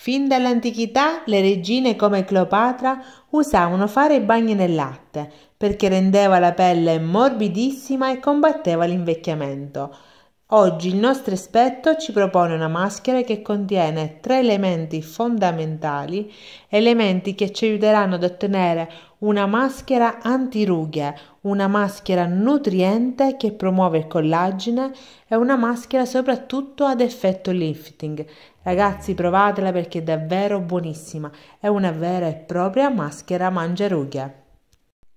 Fin dall'antichità le regine come Cleopatra usavano fare i bagni nel latte perché rendeva la pelle morbidissima e combatteva l'invecchiamento. Oggi il nostro esperto ci propone una maschera che contiene tre elementi fondamentali, elementi che ci aiuteranno ad ottenere una maschera antirughe, una maschera nutriente che promuove il collagene e una maschera soprattutto ad effetto lifting. Ragazzi provatela perché è davvero buonissima, è una vera e propria maschera mangiarughe.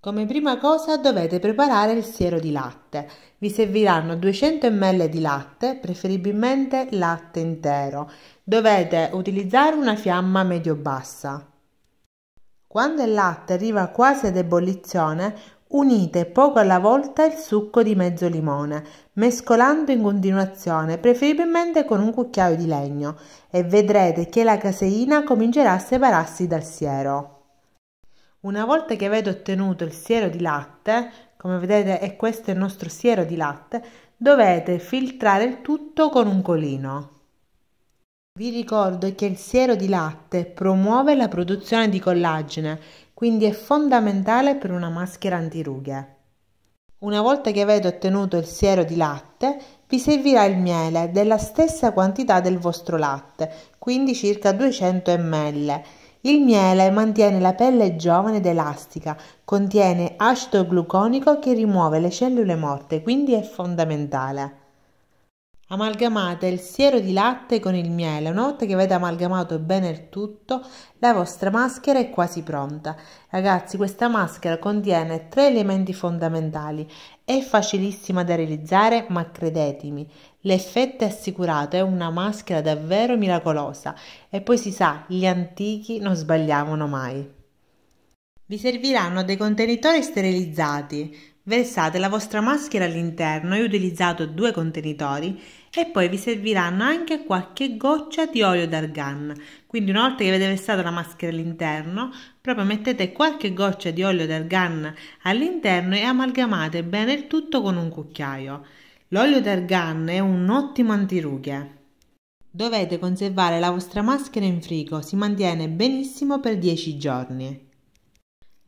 Come prima cosa dovete preparare il siero di latte. Vi serviranno 200 ml di latte, preferibilmente latte intero. Dovete utilizzare una fiamma medio-bassa. Quando il latte arriva quasi ad ebollizione, Unite poco alla volta il succo di mezzo limone, mescolando in continuazione, preferibilmente con un cucchiaio di legno, e vedrete che la caseina comincerà a separarsi dal siero. Una volta che avete ottenuto il siero di latte, come vedete è questo il nostro siero di latte, dovete filtrare il tutto con un colino. Vi ricordo che il siero di latte promuove la produzione di collagene, quindi è fondamentale per una maschera antirughe. Una volta che avete ottenuto il siero di latte, vi servirà il miele della stessa quantità del vostro latte, quindi circa 200 ml il miele mantiene la pelle giovane ed elastica, contiene acido gluconico che rimuove le cellule morte, quindi è fondamentale. Amalgamate il siero di latte con il miele. Una volta che avete amalgamato bene il tutto, la vostra maschera è quasi pronta. Ragazzi, questa maschera contiene tre elementi fondamentali. È facilissima da realizzare, ma credetemi, l'effetto è assicurato, è una maschera davvero miracolosa. E poi si sa, gli antichi non sbagliavano mai. Vi serviranno dei contenitori sterilizzati. Versate la vostra maschera all'interno, io ho utilizzato due contenitori e poi vi serviranno anche qualche goccia di olio d'argan. Quindi una volta che avete versato la maschera all'interno, proprio mettete qualche goccia di olio d'argan all'interno e amalgamate bene il tutto con un cucchiaio. L'olio d'argan è un ottimo antirughe. Dovete conservare la vostra maschera in frigo, si mantiene benissimo per 10 giorni.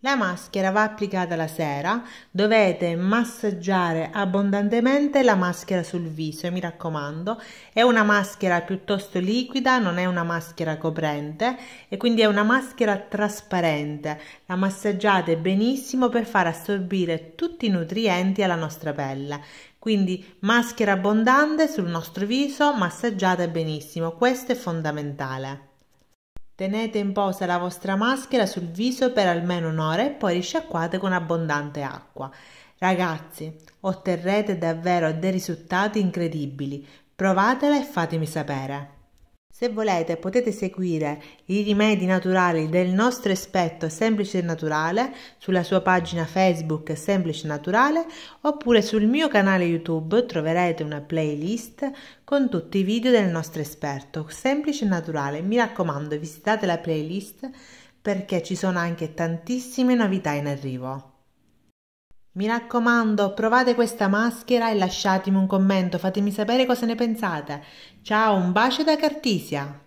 La maschera va applicata la sera, dovete massaggiare abbondantemente la maschera sul viso, mi raccomando. È una maschera piuttosto liquida, non è una maschera coprente e quindi è una maschera trasparente. La massaggiate benissimo per far assorbire tutti i nutrienti alla nostra pelle. Quindi maschera abbondante sul nostro viso, massaggiate benissimo, questo è fondamentale. Tenete in posa la vostra maschera sul viso per almeno un'ora e poi risciacquate con abbondante acqua. Ragazzi, otterrete davvero dei risultati incredibili. Provatela e fatemi sapere. Se volete potete seguire i rimedi naturali del nostro esperto Semplice Naturale sulla sua pagina Facebook Semplice Naturale oppure sul mio canale YouTube troverete una playlist con tutti i video del nostro esperto Semplice Naturale. Mi raccomando visitate la playlist perché ci sono anche tantissime novità in arrivo. Mi raccomando, provate questa maschera e lasciatemi un commento, fatemi sapere cosa ne pensate. Ciao, un bacio da Cartisia!